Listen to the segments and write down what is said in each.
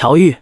乔玉，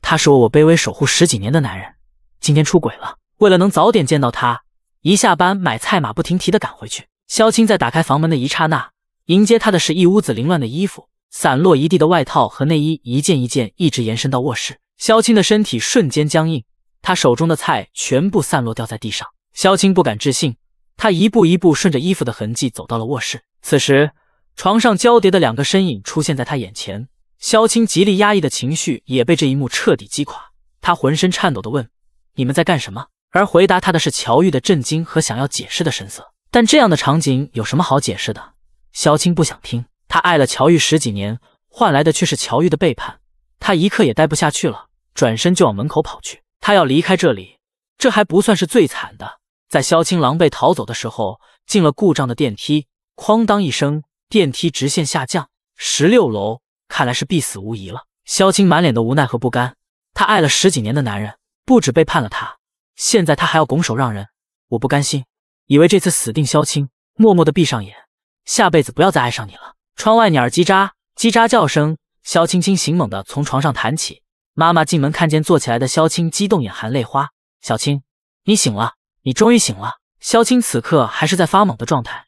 他是我我卑微守护十几年的男人，今天出轨了。为了能早点见到他，一下班买菜，马不停蹄的赶回去。萧青在打开房门的一刹那，迎接他的是一屋子凌乱的衣服，散落一地的外套和内衣，一件一件，一直延伸到卧室。萧青的身体瞬间僵硬，他手中的菜全部散落掉在地上。萧青不敢置信，他一步一步顺着衣服的痕迹走到了卧室，此时，床上交叠的两个身影出现在他眼前。萧青极力压抑的情绪也被这一幕彻底击垮，他浑身颤抖地问：“你们在干什么？”而回答他的是乔玉的震惊和想要解释的神色。但这样的场景有什么好解释的？萧青不想听。他爱了乔玉十几年，换来的却是乔玉的背叛。他一刻也待不下去了，转身就往门口跑去。他要离开这里。这还不算是最惨的，在萧青狼狈逃走的时候，进了故障的电梯，哐当一声，电梯直线下降，十六楼。看来是必死无疑了。萧青满脸的无奈和不甘，她爱了十几年的男人，不止背叛了他，现在他还要拱手让人，我不甘心。以为这次死定，萧青默默的闭上眼，下辈子不要再爱上你了。窗外鸟儿叽喳叽喳叫声，萧青青醒猛地从床上弹起。妈妈进门看见坐起来的萧青，激动眼含泪花。小青，你醒了，你终于醒了。萧青此刻还是在发懵的状态。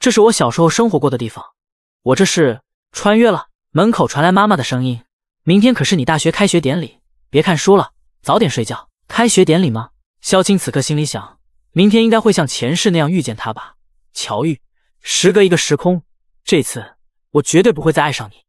这是我小时候生活过的地方，我这是穿越了。门口传来妈妈的声音：“明天可是你大学开学典礼，别看书了，早点睡觉。”开学典礼吗？萧青此刻心里想：明天应该会像前世那样遇见他吧？乔玉，时隔一个时空，这次我绝对不会再爱上你。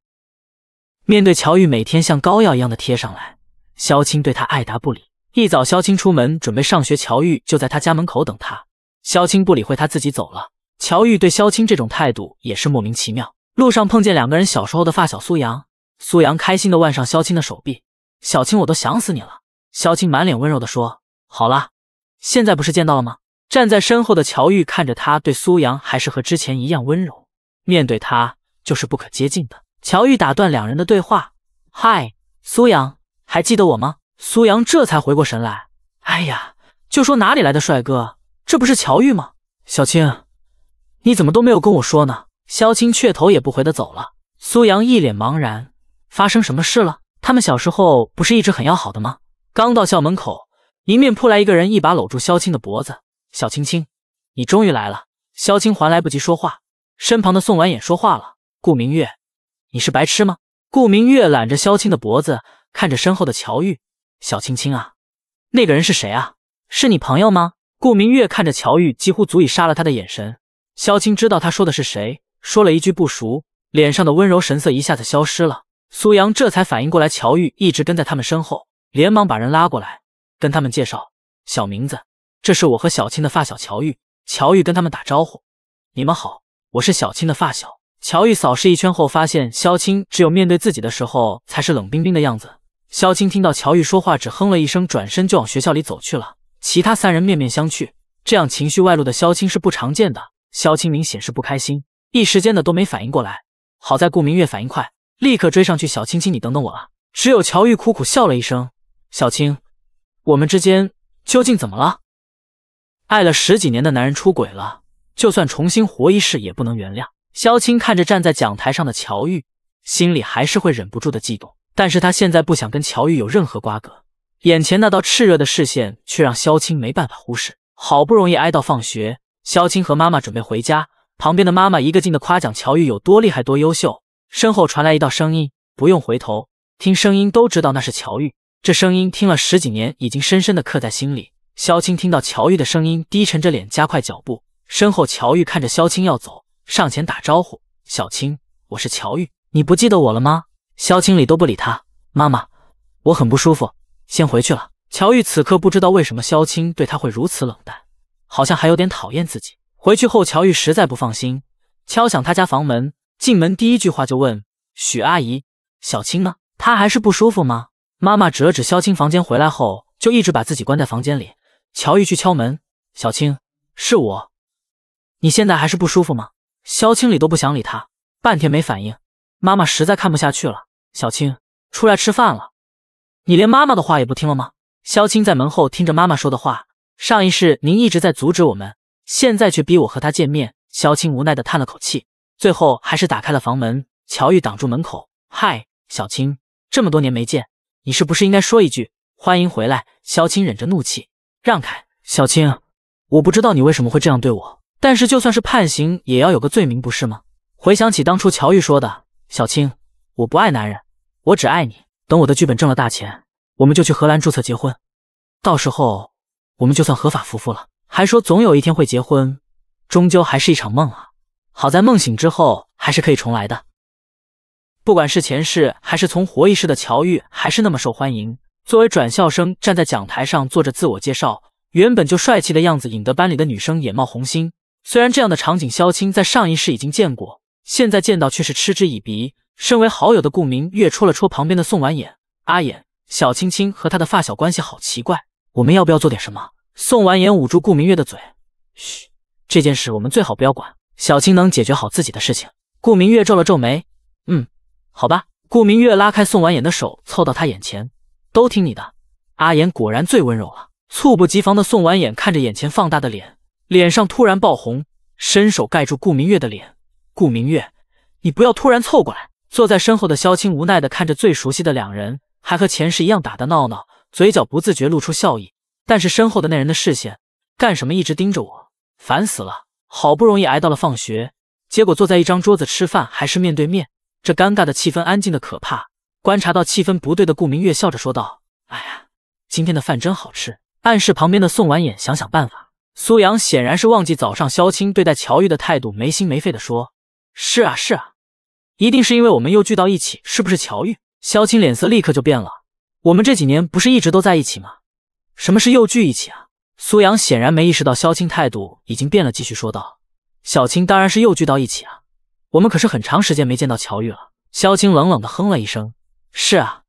面对乔玉每天像膏药一样的贴上来，萧青对他爱答不理。一早萧青出门准备上学，乔玉就在他家门口等他，萧青不理会，他自己走了。乔玉对萧青这种态度也是莫名其妙。路上碰见两个人小时候的发小苏阳，苏阳开心的挽上萧青的手臂，小青我都想死你了。萧青满脸温柔的说，好了，现在不是见到了吗？站在身后的乔玉看着他，对苏阳还是和之前一样温柔，面对他就是不可接近的。乔玉打断两人的对话，嗨，苏阳，还记得我吗？苏阳这才回过神来，哎呀，就说哪里来的帅哥，这不是乔玉吗？小青，你怎么都没有跟我说呢？萧青却头也不回的走了，苏阳一脸茫然，发生什么事了？他们小时候不是一直很要好的吗？刚到校门口，迎面扑来一个人，一把搂住萧青的脖子：“小青青，你终于来了。”萧青还来不及说话，身旁的宋婉眼说话了：“顾明月，你是白痴吗？”顾明月揽着萧青的脖子，看着身后的乔玉：“小青青啊，那个人是谁啊？是你朋友吗？”顾明月看着乔玉几乎足以杀了他的眼神，萧青知道他说的是谁。说了一句不熟，脸上的温柔神色一下子消失了。苏阳这才反应过来，乔玉一直跟在他们身后，连忙把人拉过来，跟他们介绍：“小名字，这是我和小青的发小乔玉。”乔玉跟他们打招呼：“你们好，我是小青的发小。”乔玉扫视一圈后，发现萧青只有面对自己的时候才是冷冰冰的样子。萧青听到乔玉说话，只哼了一声，转身就往学校里走去了。其他三人面面相觑，这样情绪外露的萧青是不常见的。萧青明显是不开心。一时间的都没反应过来，好在顾明月反应快，立刻追上去。小青青，你等等我啊！只有乔玉苦苦笑了一声。小青，我们之间究竟怎么了？爱了十几年的男人出轨了，就算重新活一世也不能原谅。萧青看着站在讲台上的乔玉，心里还是会忍不住的悸动。但是他现在不想跟乔玉有任何瓜葛，眼前那道炽热的视线却让萧青没办法忽视。好不容易挨到放学，萧青和妈妈准备回家。旁边的妈妈一个劲的夸奖乔玉有多厉害、多优秀。身后传来一道声音，不用回头，听声音都知道那是乔玉。这声音听了十几年，已经深深的刻在心里。萧青听到乔玉的声音，低沉着脸加快脚步。身后，乔玉看着萧青要走，上前打招呼：“小青，我是乔玉，你不记得我了吗？”萧青理都不理他。妈妈，我很不舒服，先回去了。乔玉此刻不知道为什么萧青对他会如此冷淡，好像还有点讨厌自己。回去后，乔玉实在不放心，敲响他家房门。进门第一句话就问许阿姨：“小青呢？她还是不舒服吗？”妈妈指了指萧青房间，回来后就一直把自己关在房间里。乔玉去敲门：“小青，是我，你现在还是不舒服吗？”肖青理都不想理他，半天没反应。妈妈实在看不下去了：“小青，出来吃饭了，你连妈妈的话也不听了吗？”肖青在门后听着妈妈说的话：“上一世您一直在阻止我们。”现在却逼我和他见面，萧青无奈的叹了口气，最后还是打开了房门。乔玉挡住门口，嗨，小青，这么多年没见，你是不是应该说一句欢迎回来？萧青忍着怒气，让开。小青，我不知道你为什么会这样对我，但是就算是判刑，也要有个罪名，不是吗？回想起当初乔玉说的，小青，我不爱男人，我只爱你。等我的剧本挣了大钱，我们就去荷兰注册结婚，到时候我们就算合法夫妇了。还说总有一天会结婚，终究还是一场梦啊！好在梦醒之后还是可以重来的。不管是前世还是从活一世的乔玉，还是那么受欢迎。作为转校生，站在讲台上做着自我介绍，原本就帅气的样子引得班里的女生眼冒红心。虽然这样的场景萧青在上一世已经见过，现在见到却是嗤之以鼻。身为好友的顾明月戳了戳旁边的宋婉眼，阿眼，小青青和她的发小关系好奇怪，我们要不要做点什么？宋完颜捂住顾明月的嘴，嘘，这件事我们最好不要管。小青能解决好自己的事情。顾明月皱了皱眉，嗯，好吧。顾明月拉开宋完颜的手，凑到他眼前，都听你的。阿言果然最温柔了。猝不及防的宋完颜看着眼前放大的脸，脸上突然爆红，伸手盖住顾明月的脸。顾明月，你不要突然凑过来。坐在身后的萧青无奈的看着最熟悉的两人，还和前世一样打打闹闹，嘴角不自觉露出笑意。但是身后的那人的视线干什么一直盯着我，烦死了！好不容易挨到了放学，结果坐在一张桌子吃饭还是面对面，这尴尬的气氛安静的可怕。观察到气氛不对的顾明月笑着说道：“哎呀，今天的饭真好吃。”暗示旁边的宋婉眼想想办法。苏阳显然是忘记早上萧青对待乔玉的态度，没心没肺的说：“是啊是啊，一定是因为我们又聚到一起，是不是乔玉？”萧青脸色立刻就变了。我们这几年不是一直都在一起吗？什么是又聚一起啊？苏阳显然没意识到萧青态度已经变了，继续说道：“小青当然是又聚到一起啊，我们可是很长时间没见到乔玉了。”萧青冷冷的哼了一声：“是啊，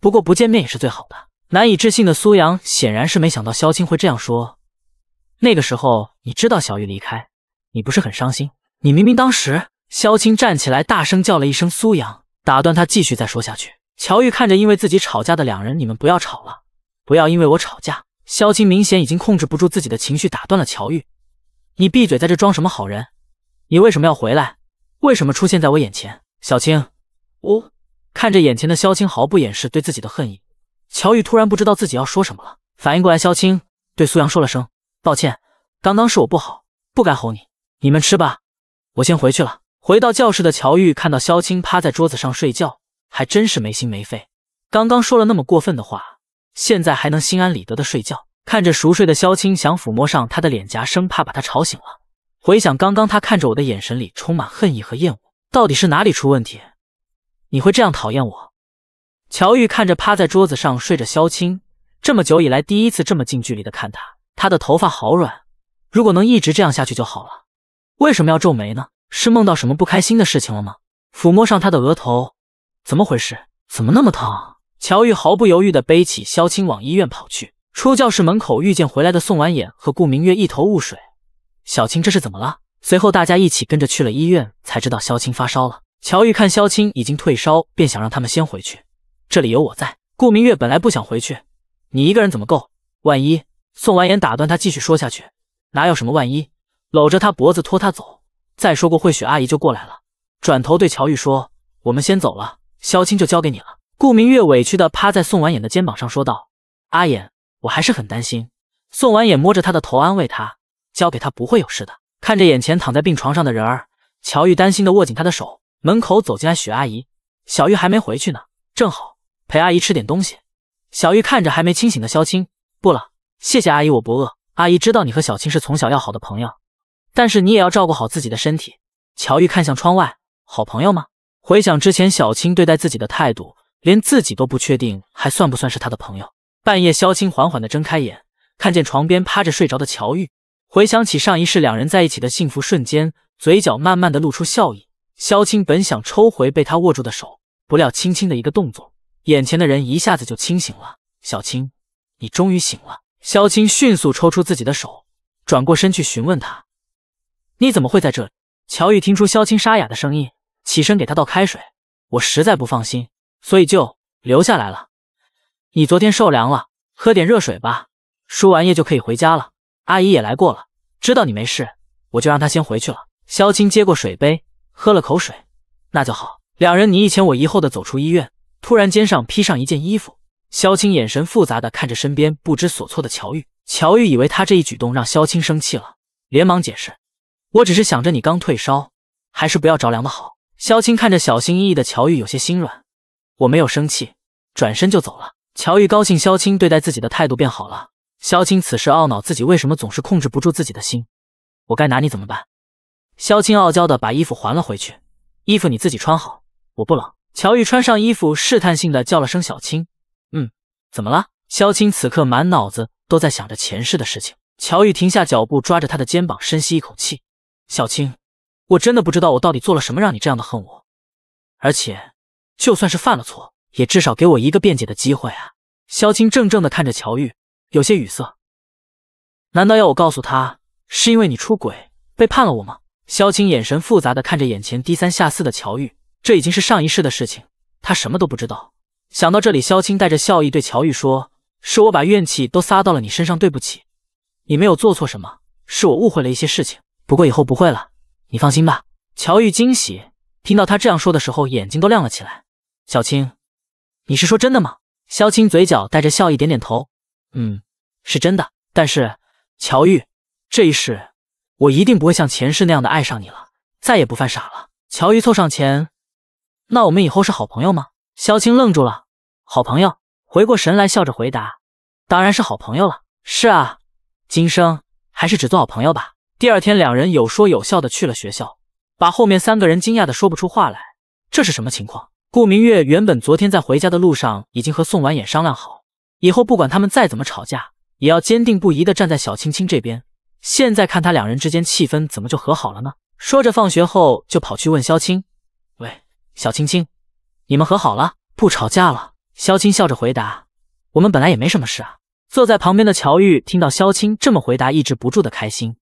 不过不见面也是最好的。”难以置信的苏阳显然是没想到萧青会这样说。那个时候你知道小玉离开，你不是很伤心？你明明当时……萧青站起来大声叫了一声苏阳，打断他继续再说下去。乔玉看着因为自己吵架的两人，你们不要吵了。不要因为我吵架，萧青明显已经控制不住自己的情绪，打断了乔玉：“你闭嘴，在这装什么好人？你为什么要回来？为什么出现在我眼前？”小青，我看着眼前的萧青，毫不掩饰对自己的恨意。乔玉突然不知道自己要说什么了，反应过来，萧青对苏阳说了声：“抱歉，刚刚是我不好，不该吼你。”你们吃吧，我先回去了。回到教室的乔玉看到萧青趴在桌子上睡觉，还真是没心没肺。刚刚说了那么过分的话。现在还能心安理得的睡觉，看着熟睡的萧青，想抚摸上他的脸颊，生怕把他吵醒了。回想刚刚他看着我的眼神里充满恨意和厌恶，到底是哪里出问题？你会这样讨厌我？乔玉看着趴在桌子上睡着萧青，这么久以来第一次这么近距离的看他，他的头发好软，如果能一直这样下去就好了。为什么要皱眉呢？是梦到什么不开心的事情了吗？抚摸上他的额头，怎么回事？怎么那么烫？乔玉毫不犹豫的背起萧青往医院跑去。出教室门口遇见回来的宋婉妍和顾明月，一头雾水：“小青这是怎么了？”随后大家一起跟着去了医院，才知道萧青发烧了。乔玉看萧青已经退烧，便想让他们先回去，这里有我在。顾明月本来不想回去，你一个人怎么够？万一……宋婉妍打断他，继续说下去：“哪有什么万一？”搂着他脖子拖他走。再说过，慧雪阿姨就过来了。转头对乔玉说：“我们先走了，萧青就交给你了。”顾明月委屈的趴在宋婉眼的肩膀上说道：“阿衍，我还是很担心。”宋婉眼摸着他的头安慰他：“交给他不会有事的。”看着眼前躺在病床上的人儿，乔玉担心的握紧他的手。门口走进来许阿姨：“小玉还没回去呢，正好陪阿姨吃点东西。”小玉看着还没清醒的萧青：“不了，谢谢阿姨，我不饿。”阿姨知道你和小青是从小要好的朋友，但是你也要照顾好自己的身体。乔玉看向窗外，好朋友吗？回想之前小青对待自己的态度。连自己都不确定还算不算是他的朋友。半夜，萧青缓缓地睁开眼，看见床边趴着睡着的乔玉，回想起上一世两人在一起的幸福瞬间，嘴角慢慢的露出笑意。萧青本想抽回被他握住的手，不料轻轻的一个动作，眼前的人一下子就清醒了。小青，你终于醒了。萧青迅速抽出自己的手，转过身去询问他：“你怎么会在这里？”乔玉听出萧青沙哑的声音，起身给他倒开水。我实在不放心。所以就留下来了。你昨天受凉了，喝点热水吧。输完液就可以回家了。阿姨也来过了，知道你没事，我就让她先回去了。萧青接过水杯，喝了口水。那就好。两人你一前我一后的走出医院，突然肩上披上一件衣服。萧青眼神复杂的看着身边不知所措的乔玉。乔玉以为他这一举动让萧青生气了，连忙解释：“我只是想着你刚退烧，还是不要着凉的好。”萧青看着小心翼翼的乔玉，有些心软。我没有生气，转身就走了。乔玉高兴，萧青对待自己的态度变好了。萧青此时懊恼自己为什么总是控制不住自己的心。我该拿你怎么办？萧青傲娇的把衣服还了回去，衣服你自己穿好，我不冷。乔玉穿上衣服，试探性的叫了声小青。嗯，怎么了？萧青此刻满脑子都在想着前世的事情。乔玉停下脚步，抓着他的肩膀，深吸一口气。小青，我真的不知道我到底做了什么，让你这样的恨我，而且。就算是犯了错，也至少给我一个辩解的机会啊！萧青怔怔的看着乔玉，有些语塞。难道要我告诉他，是因为你出轨背叛了我吗？萧青眼神复杂的看着眼前低三下四的乔玉，这已经是上一世的事情，他什么都不知道。想到这里，萧青带着笑意对乔玉说：“是我把怨气都撒到了你身上，对不起，你没有做错什么，是我误会了一些事情。不过以后不会了，你放心吧。”乔玉惊喜听到他这样说的时候，眼睛都亮了起来。小青，你是说真的吗？萧青嘴角带着笑意，点点头，嗯，是真的。但是乔玉，这一世我一定不会像前世那样的爱上你了，再也不犯傻了。乔玉凑上前，那我们以后是好朋友吗？萧青愣住了，好朋友。回过神来，笑着回答，当然是好朋友了。是啊，今生还是只做好朋友吧。第二天，两人有说有笑的去了学校，把后面三个人惊讶的说不出话来。这是什么情况？顾明月原本昨天在回家的路上已经和宋婉眼商量好，以后不管他们再怎么吵架，也要坚定不移的站在小青青这边。现在看他两人之间气氛怎么就和好了呢？说着，放学后就跑去问萧青：“喂，小青青，你们和好了？不吵架了？”萧青笑着回答：“我们本来也没什么事啊。”坐在旁边的乔玉听到萧青这么回答，抑制不住的开心。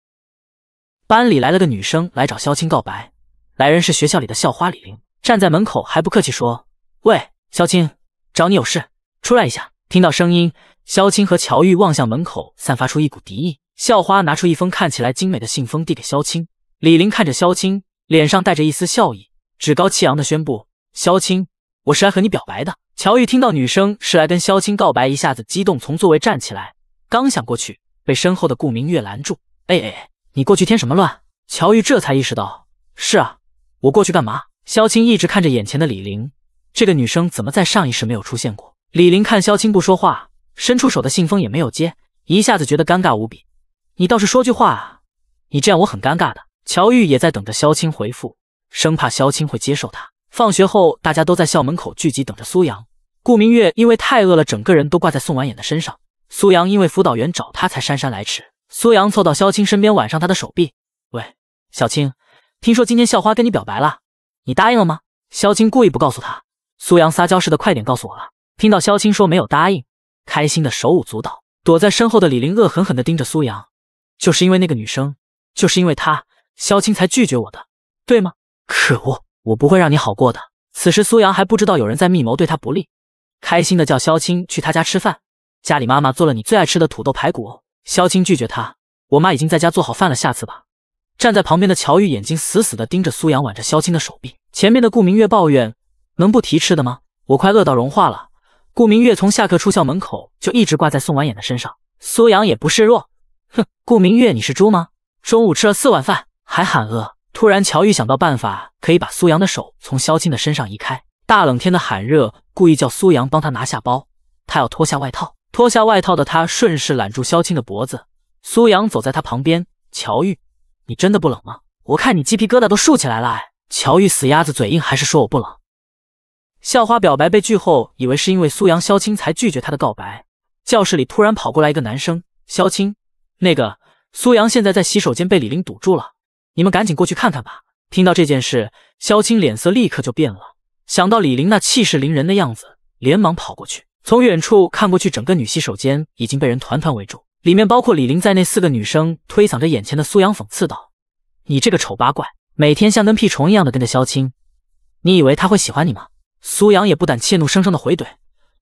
班里来了个女生来找萧青告白，来人是学校里的校花李玲。站在门口还不客气说：“喂，萧青，找你有事，出来一下。”听到声音，萧青和乔玉望向门口，散发出一股敌意。校花拿出一封看起来精美的信封，递给萧青。李林看着萧青，脸上带着一丝笑意，趾高气扬的宣布：“萧青，我是来和你表白的。”乔玉听到女生是来跟萧青告白，一下子激动，从座位站起来，刚想过去，被身后的顾明月拦住：“哎哎哎，你过去添什么乱？”乔玉这才意识到：“是啊，我过去干嘛？”萧青一直看着眼前的李玲，这个女生怎么在上一世没有出现过？李玲看萧青不说话，伸出手的信封也没有接，一下子觉得尴尬无比。你倒是说句话啊！你这样我很尴尬的。乔玉也在等着萧青回复，生怕萧青会接受他。放学后，大家都在校门口聚集，等着苏阳、顾明月。因为太饿了，整个人都挂在宋婉妍的身上。苏阳因为辅导员找他，才姗姗来迟。苏阳凑到萧青身边，挽上他的手臂。喂，小青，听说今天校花跟你表白了？你答应了吗？萧青故意不告诉他。苏阳撒娇似的，快点告诉我了。听到萧青说没有答应，开心的手舞足蹈。躲在身后的李玲恶狠狠的盯着苏阳，就是因为那个女生，就是因为她，萧青才拒绝我的，对吗？可恶，我不会让你好过的。此时苏阳还不知道有人在密谋对他不利，开心的叫萧青去他家吃饭，家里妈妈做了你最爱吃的土豆排骨。萧青拒绝他，我妈已经在家做好饭了，下次吧。站在旁边的乔玉眼睛死死地盯着苏阳挽着萧青的手臂，前面的顾明月抱怨：“能不提吃的吗？我快饿到融化了。”顾明月从下课出校门口就一直挂在宋婉衍的身上，苏阳也不示弱，哼，顾明月你是猪吗？中午吃了四碗饭还喊饿。突然乔玉想到办法，可以把苏阳的手从萧青的身上移开。大冷天的喊热，故意叫苏阳帮他拿下包，他要脱下外套。脱下外套的他顺势揽住萧青的脖子，苏阳走在他旁边，乔玉。你真的不冷吗？我看你鸡皮疙瘩都竖起来了。哎，乔玉死鸭子嘴硬，还是说我不冷？校花表白被拒后，以为是因为苏阳、萧青才拒绝他的告白。教室里突然跑过来一个男生，萧青，那个苏阳现在在洗手间被李玲堵住了，你们赶紧过去看看吧。听到这件事，萧青脸色立刻就变了，想到李玲那气势凌人的样子，连忙跑过去。从远处看过去，整个女洗手间已经被人团团围住。里面包括李玲在内四个女生推搡着眼前的苏阳，讽刺道：“你这个丑八怪，每天像跟屁虫一样的跟着萧青，你以为他会喜欢你吗？”苏阳也不胆怯怒生生的回怼：“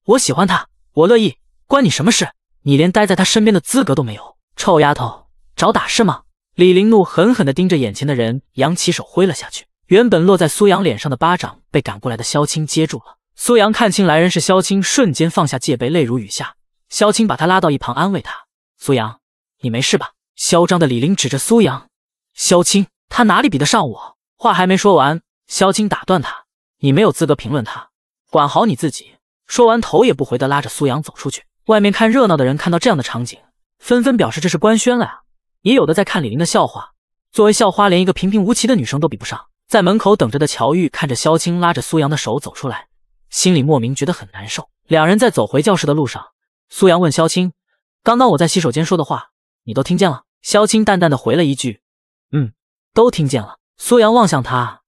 我喜欢他，我乐意，关你什么事？你连待在他身边的资格都没有，臭丫头，找打是吗？”李玲怒狠狠的盯着眼前的人，扬起手挥了下去。原本落在苏阳脸上的巴掌被赶过来的萧青接住了。苏阳看清来人是萧青，瞬间放下戒备，泪如雨下。萧青把他拉到一旁安慰他。苏阳，你没事吧？嚣张的李林指着苏阳，萧青，他哪里比得上我？话还没说完，萧青打断他：“你没有资格评论他，管好你自己。”说完，头也不回的拉着苏阳走出去。外面看热闹的人看到这样的场景，纷纷表示这是官宣了呀！也有的在看李林的笑话。作为校花，连一个平平无奇的女生都比不上。在门口等着的乔玉看着萧青拉着苏阳的手走出来，心里莫名觉得很难受。两人在走回教室的路上，苏阳问萧青。刚刚我在洗手间说的话，你都听见了。萧青淡淡的回了一句：“嗯，都听见了。”苏阳望向他，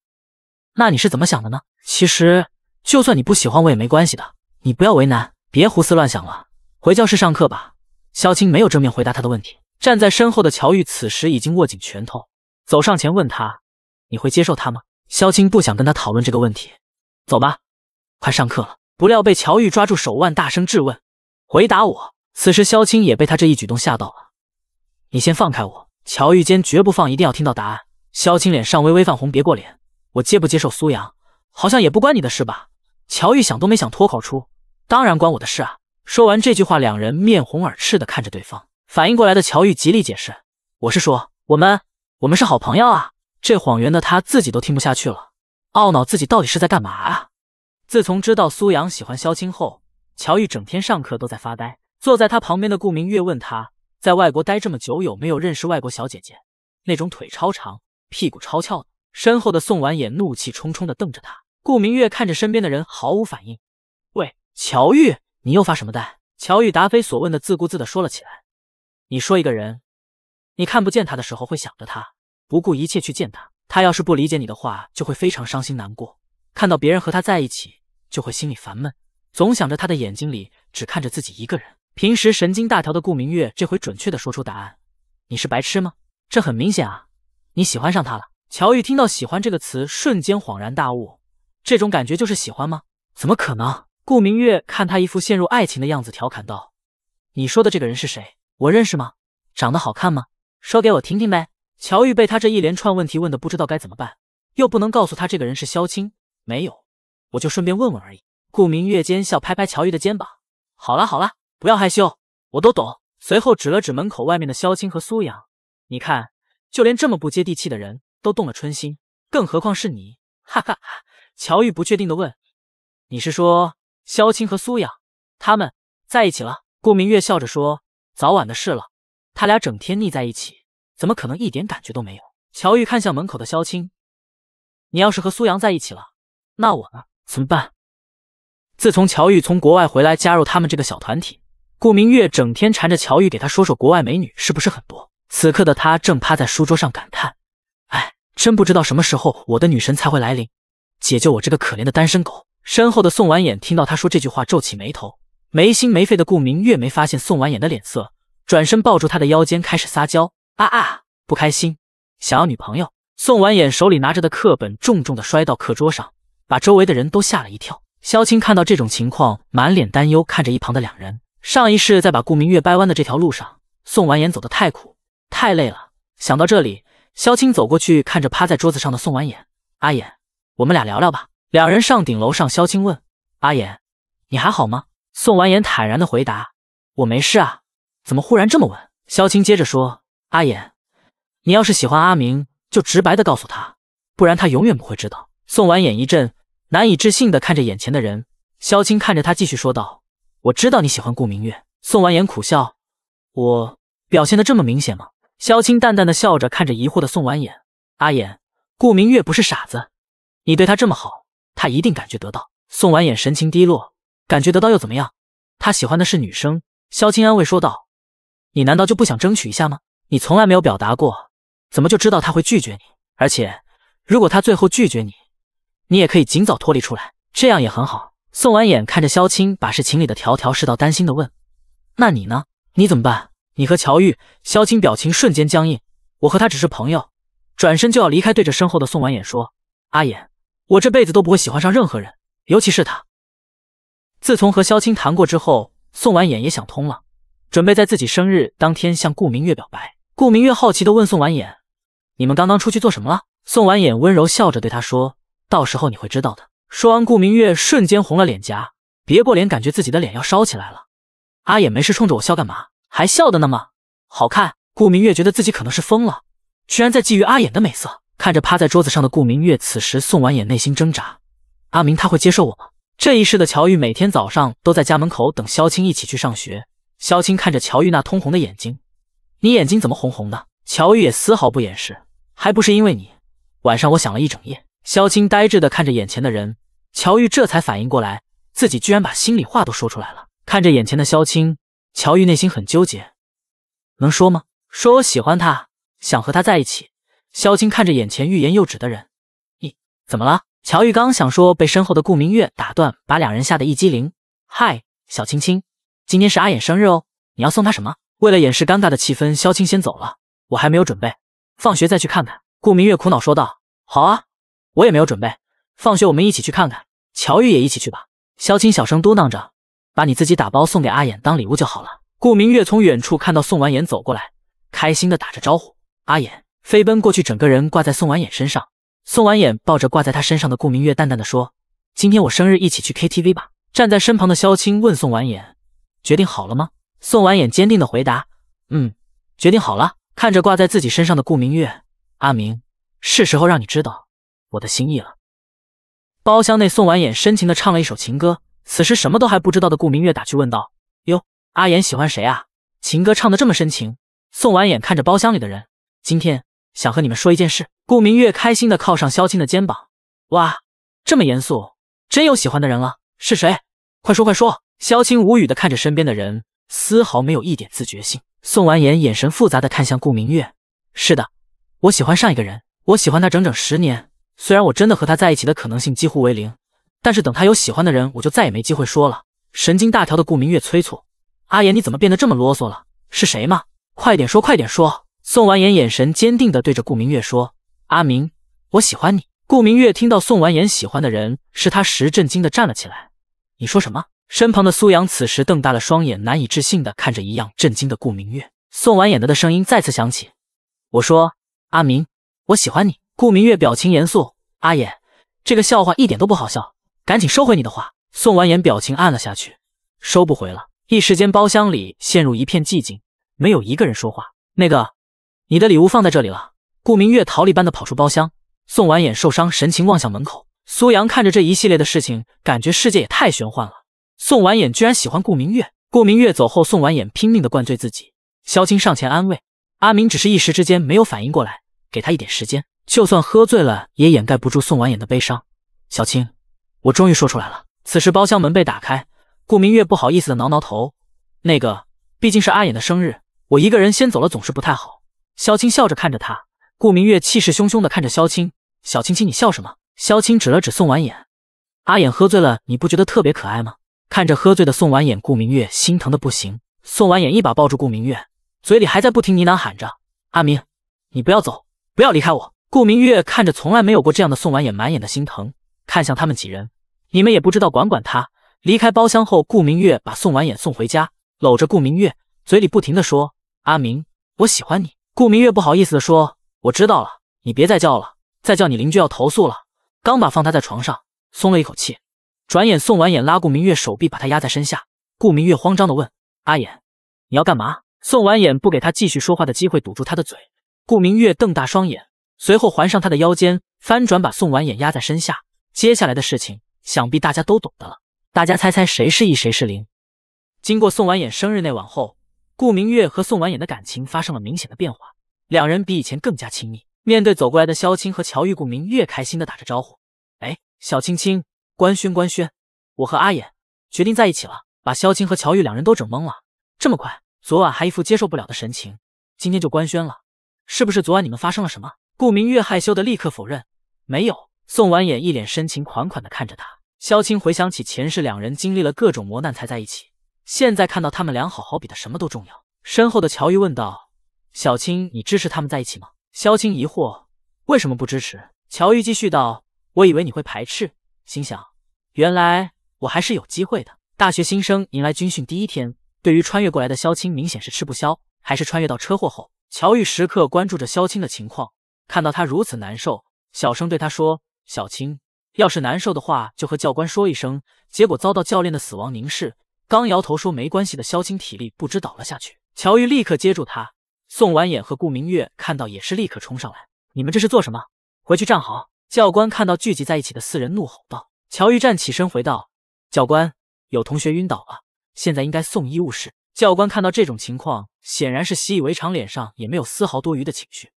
那你是怎么想的呢？其实，就算你不喜欢我也没关系的，你不要为难，别胡思乱想了。回教室上课吧。萧青没有正面回答他的问题。站在身后的乔玉此时已经握紧拳头，走上前问他：“你会接受他吗？”萧青不想跟他讨论这个问题，走吧，快上课了。不料被乔玉抓住手腕，大声质问：“回答我！”此时，萧青也被他这一举动吓到了。你先放开我，乔玉坚绝不放，一定要听到答案。萧青脸上微微泛红，别过脸。我接不接受苏阳，好像也不关你的事吧？乔玉想都没想，脱口出：“当然关我的事啊！”说完这句话，两人面红耳赤的看着对方。反应过来的乔玉极力解释：“我是说，我们，我们是好朋友啊！”这谎言的他自己都听不下去了，懊恼自己到底是在干嘛啊！自从知道苏阳喜欢萧青后，乔玉整天上课都在发呆。坐在他旁边的顾明月问他，在外国待这么久有没有认识外国小姐姐？那种腿超长、屁股超翘的。身后的宋婉也怒气冲冲地瞪着他。顾明月看着身边的人毫无反应。喂，乔玉，你又发什么呆？乔玉答非所问的自顾自地说了起来。你说一个人，你看不见他的时候会想着他，不顾一切去见他。他要是不理解你的话，就会非常伤心难过。看到别人和他在一起，就会心里烦闷，总想着他的眼睛里只看着自己一个人。平时神经大条的顾明月这回准确的说出答案，你是白痴吗？这很明显啊，你喜欢上他了。乔玉听到喜欢这个词，瞬间恍然大悟，这种感觉就是喜欢吗？怎么可能？顾明月看他一副陷入爱情的样子，调侃道：“你说的这个人是谁？我认识吗？长得好看吗？说给我听听呗。”乔玉被他这一连串问题问的不知道该怎么办，又不能告诉他这个人是萧青，没有，我就顺便问问而已。顾明月奸笑，拍拍乔玉的肩膀：“好了好了。”不要害羞，我都懂。随后指了指门口外面的萧青和苏阳，你看，就连这么不接地气的人都动了春心，更何况是你。哈哈哈！乔玉不确定的问：“你是说萧青和苏阳他们在一起了？”顾明月笑着说：“早晚的事了，他俩整天腻在一起，怎么可能一点感觉都没有？”乔玉看向门口的萧青：“你要是和苏阳在一起了，那我呢？怎么办？”自从乔玉从国外回来，加入他们这个小团体。顾明月整天缠着乔玉给他说说国外美女是不是很多？此刻的他正趴在书桌上感叹：“哎，真不知道什么时候我的女神才会来临，解救我这个可怜的单身狗。”身后的宋婉眼听到他说这句话，皱起眉头。没心没肺的顾明月没发现宋婉眼的脸色，转身抱住他的腰间开始撒娇：“啊啊，不开心，想要女朋友。”宋婉眼手里拿着的课本重重的摔到课桌上，把周围的人都吓了一跳。萧青看到这种情况，满脸担忧看着一旁的两人。上一世在把顾明月掰弯的这条路上，宋婉妍走得太苦太累了。想到这里，萧青走过去，看着趴在桌子上的宋婉妍。阿衍，我们俩聊聊吧。”两人上顶楼上，萧青问：“阿衍，你还好吗？”宋婉妍坦然的回答：“我没事啊，怎么忽然这么问？”萧青接着说：“阿衍，你要是喜欢阿明，就直白的告诉他，不然他永远不会知道。”宋婉颜一阵难以置信的看着眼前的人。萧青看着他，继续说道。我知道你喜欢顾明月，宋婉妍苦笑。我表现的这么明显吗？萧青淡淡的笑着看着疑惑的宋婉妍，阿衍，顾明月不是傻子，你对他这么好，他一定感觉得到。宋婉眼神情低落，感觉得到又怎么样？他喜欢的是女生。萧青安慰说道：“你难道就不想争取一下吗？你从来没有表达过，怎么就知道他会拒绝你？而且，如果他最后拒绝你，你也可以尽早脱离出来，这样也很好。”宋婉眼看着萧青把事情里的条条是道，担心的问：“那你呢？你怎么办？你和乔玉？”萧青表情瞬间僵硬，我和他只是朋友。转身就要离开，对着身后的宋婉眼说：“阿衍，我这辈子都不会喜欢上任何人，尤其是他。”自从和萧青谈过之后，宋婉眼也想通了，准备在自己生日当天向顾明月表白。顾明月好奇的问宋婉眼：“你们刚刚出去做什么了？”宋婉眼温柔笑着对他说：“到时候你会知道的。”说完，顾明月瞬间红了脸颊，别过脸，感觉自己的脸要烧起来了。阿衍没事，冲着我笑干嘛？还笑的那么好看？顾明月觉得自己可能是疯了，居然在觊觎阿衍的美色。看着趴在桌子上的顾明月，此时宋婉也内心挣扎：阿明他会接受我吗？这一世的乔玉每天早上都在家门口等萧青一起去上学。萧青看着乔玉那通红的眼睛，你眼睛怎么红红的？乔玉也丝毫不掩饰，还不是因为你。晚上我想了一整夜。萧青呆滞的看着眼前的人。乔玉这才反应过来，自己居然把心里话都说出来了。看着眼前的萧青，乔玉内心很纠结，能说吗？说我喜欢他，想和他在一起。萧青看着眼前欲言又止的人，你怎么了？乔玉刚想说，被身后的顾明月打断，把两人吓得一激灵。嗨，小青青，今天是阿衍生日哦，你要送他什么？为了掩饰尴尬的气氛，萧青先走了。我还没有准备，放学再去看看。顾明月苦恼说道。好啊，我也没有准备。放学，我们一起去看看，乔玉也一起去吧。萧青小声嘟囔着：“把你自己打包送给阿衍当礼物就好了。”顾明月从远处看到宋婉衍走过来，开心的打着招呼。阿衍飞奔过去，整个人挂在宋婉衍身上。宋婉衍抱着挂在他身上的顾明月，淡淡的说：“今天我生日，一起去 KTV 吧。”站在身旁的萧青问宋婉衍：“决定好了吗？”宋婉衍坚定的回答：“嗯，决定好了。”看着挂在自己身上的顾明月，阿明，是时候让你知道我的心意了。包厢内，宋婉颜深情地唱了一首情歌。此时什么都还不知道的顾明月打趣问道：“哟，阿衍喜欢谁啊？情歌唱得这么深情。”宋婉颜看着包厢里的人，今天想和你们说一件事。顾明月开心地靠上萧青的肩膀：“哇，这么严肃，真有喜欢的人了？是谁？快说快说！”萧青无语地看着身边的人，丝毫没有一点自觉性。宋婉妍眼神复杂的看向顾明月：“是的，我喜欢上一个人，我喜欢他整整十年。”虽然我真的和他在一起的可能性几乎为零，但是等他有喜欢的人，我就再也没机会说了。神经大条的顾明月催促：“阿言，你怎么变得这么啰嗦了？是谁吗？快点说，快点说！”宋完妍眼神坚定地对着顾明月说：“阿明，我喜欢你。”顾明月听到宋完妍喜欢的人是他时，震惊地站了起来：“你说什么？”身旁的苏阳此时瞪大了双眼，难以置信地看着一样震惊的顾明月。宋完的的声音再次响起：“我说，阿明，我喜欢你。”顾明月表情严肃。阿衍，这个笑话一点都不好笑，赶紧收回你的话。宋完颜表情暗了下去，收不回了。一时间，包厢里陷入一片寂静，没有一个人说话。那个，你的礼物放在这里了。顾明月逃离般的跑出包厢，宋完颜受伤，神情望向门口。苏阳看着这一系列的事情，感觉世界也太玄幻了。宋完颜居然喜欢顾明月。顾明月走后，宋完颜拼命的灌醉自己。萧青上前安慰，阿明只是一时之间没有反应过来，给他一点时间。就算喝醉了，也掩盖不住宋婉眼的悲伤。小青，我终于说出来了。此时包厢门被打开，顾明月不好意思的挠挠头，那个毕竟是阿衍的生日，我一个人先走了总是不太好。萧青笑着看着他，顾明月气势汹汹的看着萧青，小青青你笑什么？萧青指了指宋婉眼，阿衍喝醉了，你不觉得特别可爱吗？看着喝醉的宋婉眼，顾明月心疼的不行。宋婉眼一把抱住顾明月，嘴里还在不停呢喃喊着，阿明，你不要走，不要离开我。顾明月看着从来没有过这样的宋婉眼，满眼的心疼，看向他们几人，你们也不知道管管他。离开包厢后，顾明月把宋婉眼送回家，搂着顾明月，嘴里不停的说：“阿明，我喜欢你。”顾明月不好意思的说：“我知道了，你别再叫了，再叫你邻居要投诉了。”刚把放他在床上，松了一口气。转眼，宋婉眼拉顾明月手臂，把他压在身下。顾明月慌张的问：“阿衍，你要干嘛？”宋婉眼不给他继续说话的机会，堵住他的嘴。顾明月瞪大双眼。随后环上他的腰间，翻转把宋婉眼压在身下。接下来的事情想必大家都懂得了。大家猜猜谁是一，谁是零？经过宋婉眼生日那晚后，顾明月和宋婉眼的感情发生了明显的变化，两人比以前更加亲密。面对走过来的萧青和乔玉，顾明月开心的打着招呼：“哎，小青青，官宣官宣，我和阿衍决定在一起了。”把萧青和乔玉两人都整懵了。这么快，昨晚还一副接受不了的神情，今天就官宣了，是不是昨晚你们发生了什么？顾明月害羞的立刻否认，没有。宋婉也一脸深情款款的看着他。萧青回想起前世两人经历了各种磨难才在一起，现在看到他们俩好好比的什么都重要。身后的乔玉问道：“小青，你支持他们在一起吗？”萧青疑惑：“为什么不支持？”乔玉继续道：“我以为你会排斥，心想原来我还是有机会的。”大学新生迎来军训第一天，对于穿越过来的萧青明显是吃不消，还是穿越到车祸后，乔玉时刻关注着萧青的情况。看到他如此难受，小声对他说：“小青，要是难受的话，就和教官说一声。”结果遭到教练的死亡凝视。刚摇头说没关系的萧青体力不支倒了下去，乔玉立刻接住他。宋婉眼和顾明月看到也是立刻冲上来：“你们这是做什么？回去站好！”教官看到聚集在一起的四人，怒吼道：“乔玉，站起身！”回道：“教官，有同学晕倒了，现在应该送医务室。”教官看到这种情况，显然是习以为常，脸上也没有丝毫多余的情绪。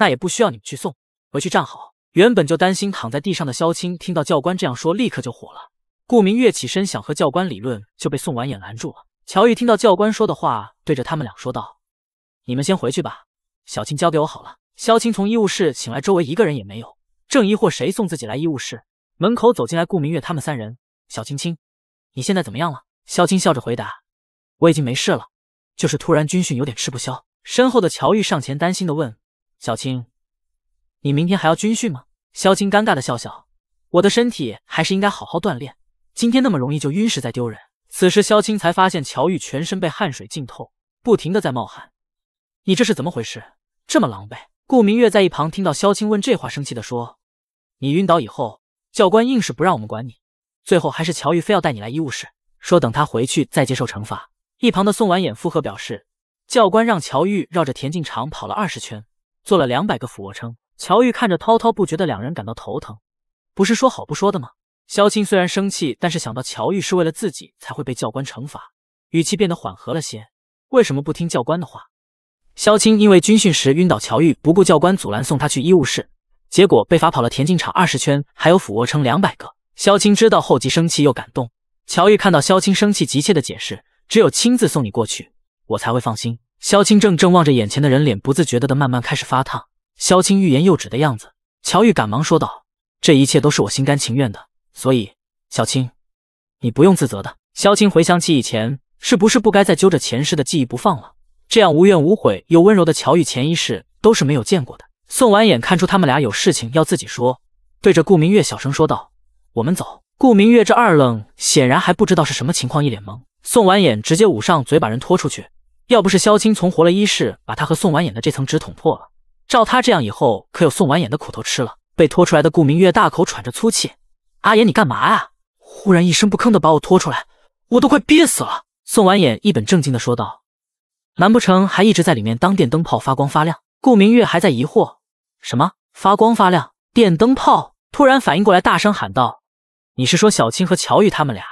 那也不需要你们去送，回去站好。原本就担心躺在地上的萧青听到教官这样说，立刻就火了。顾明月起身想和教官理论，就被宋婉眼拦住了。乔玉听到教官说的话，对着他们俩说道：“你们先回去吧，小青交给我好了。”萧青从医务室醒来，周围一个人也没有，正疑惑谁送自己来医务室，门口走进来顾明月他们三人。小青青，你现在怎么样了？萧青笑着回答：“我已经没事了，就是突然军训有点吃不消。”身后的乔玉上前担心的问。小青，你明天还要军训吗？萧青尴尬的笑笑，我的身体还是应该好好锻炼。今天那么容易就晕，实在丢人。此时萧青才发现乔玉全身被汗水浸透，不停的在冒汗。你这是怎么回事？这么狼狈？顾明月在一旁听到萧青问这话，生气的说：“你晕倒以后，教官硬是不让我们管你，最后还是乔玉非要带你来医务室，说等他回去再接受惩罚。”一旁的宋婉眼附和表示：“教官让乔玉绕着田径场跑了二十圈。”做了两百个俯卧撑。乔玉看着滔滔不绝的两人，感到头疼。不是说好不说的吗？萧青虽然生气，但是想到乔玉是为了自己才会被教官惩罚，语气变得缓和了些。为什么不听教官的话？萧青因为军训时晕倒，乔玉不顾教官阻拦送他去医务室，结果被罚跑了田径场二十圈，还有俯卧撑两百个。萧青知道后，既生气又感动。乔玉看到萧青生气，急切的解释：“只有亲自送你过去，我才会放心。”萧青正正望着眼前的人，脸不自觉的的慢慢开始发烫。萧青欲言又止的样子，乔玉赶忙说道：“这一切都是我心甘情愿的，所以小青，你不用自责的。”萧青回想起以前，是不是不该再揪着前世的记忆不放了？这样无怨无悔又温柔的乔玉，前一世都是没有见过的。宋婉眼看出他们俩有事情要自己说，对着顾明月小声说道：“我们走。”顾明月这二愣显然还不知道是什么情况，一脸懵。宋婉眼直接捂上嘴，把人拖出去。要不是萧青从活了一世，把他和宋婉眼的这层纸捅破了，照他这样，以后可有宋婉眼的苦头吃了。被拖出来的顾明月大口喘着粗气：“阿言，你干嘛呀？”忽然一声不吭的把我拖出来，我都快憋死了。”宋婉眼一本正经的说道：“难不成还一直在里面当电灯泡发光发亮？”顾明月还在疑惑：“什么发光发亮？电灯泡？”突然反应过来，大声喊道：“你是说小青和乔玉他们俩？”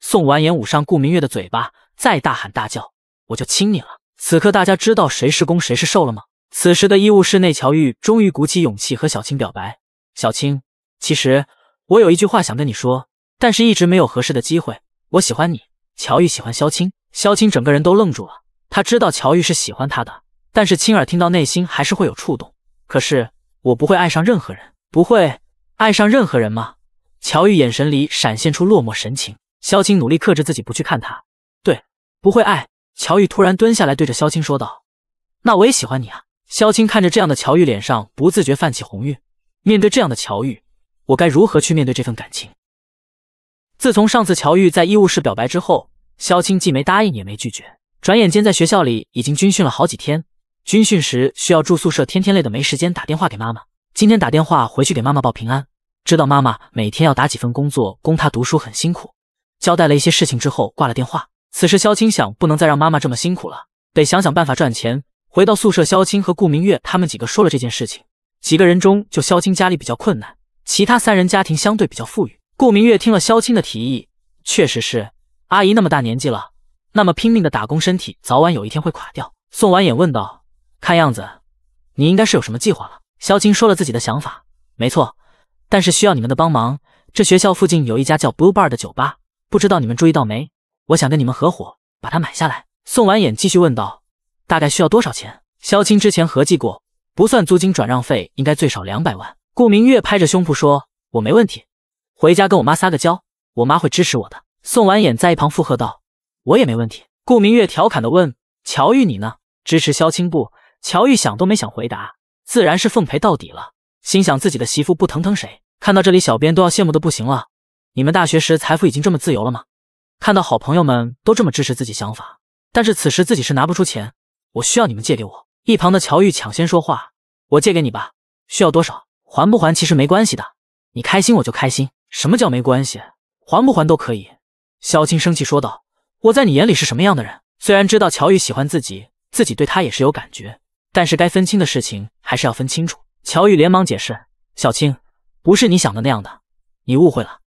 宋婉眼捂上顾明月的嘴巴，再大喊大叫。我就亲你了。此刻大家知道谁是攻谁是受了吗？此时的医务室内，乔玉终于鼓起勇气和小青表白。小青，其实我有一句话想跟你说，但是一直没有合适的机会。我喜欢你，乔玉喜欢萧青。萧青整个人都愣住了，他知道乔玉是喜欢他的，但是亲耳听到，内心还是会有触动。可是我不会爱上任何人，不会爱上任何人吗？乔玉眼神里闪现出落寞神情。萧青努力克制自己不去看他，对，不会爱。乔玉突然蹲下来，对着萧青说道：“那我也喜欢你啊。”萧青看着这样的乔玉，脸上不自觉泛起红晕。面对这样的乔玉，我该如何去面对这份感情？自从上次乔玉在医务室表白之后，萧青既没答应，也没拒绝。转眼间，在学校里已经军训了好几天。军训时需要住宿舍，天天累得没时间打电话给妈妈。今天打电话回去给妈妈报平安，知道妈妈每天要打几份工作供她读书，很辛苦。交代了一些事情之后，挂了电话。此时，肖青想，不能再让妈妈这么辛苦了，得想想办法赚钱。回到宿舍，肖青和顾明月他们几个说了这件事情。几个人中，就肖青家里比较困难，其他三人家庭相对比较富裕。顾明月听了肖青的提议，确实是阿姨那么大年纪了，那么拼命的打工，身体早晚有一天会垮掉。宋婉眼问道：“看样子，你应该是有什么计划了？”肖青说了自己的想法，没错，但是需要你们的帮忙。这学校附近有一家叫 Blue Bar 的酒吧，不知道你们注意到没？我想跟你们合伙把它买下来。宋婉眼继续问道：“大概需要多少钱？”萧青之前合计过，不算租金转让费，应该最少两百万。顾明月拍着胸脯说：“我没问题，回家跟我妈撒个娇，我妈会支持我的。”宋婉眼在一旁附和道：“我也没问题。”顾明月调侃的问：“乔玉，你呢？支持萧青不？”乔玉想都没想回答：“自然是奉陪到底了。”心想自己的媳妇不疼疼谁？看到这里，小编都要羡慕的不行了。你们大学时财富已经这么自由了吗？看到好朋友们都这么支持自己想法，但是此时自己是拿不出钱，我需要你们借给我。一旁的乔玉抢先说话：“我借给你吧，需要多少还不还？其实没关系的，你开心我就开心。”什么叫没关系？还不还都可以。萧青生气说道：“我在你眼里是什么样的人？虽然知道乔玉喜欢自己，自己对他也是有感觉，但是该分清的事情还是要分清楚。”乔玉连忙解释：“小青，不是你想的那样的，你误会了。”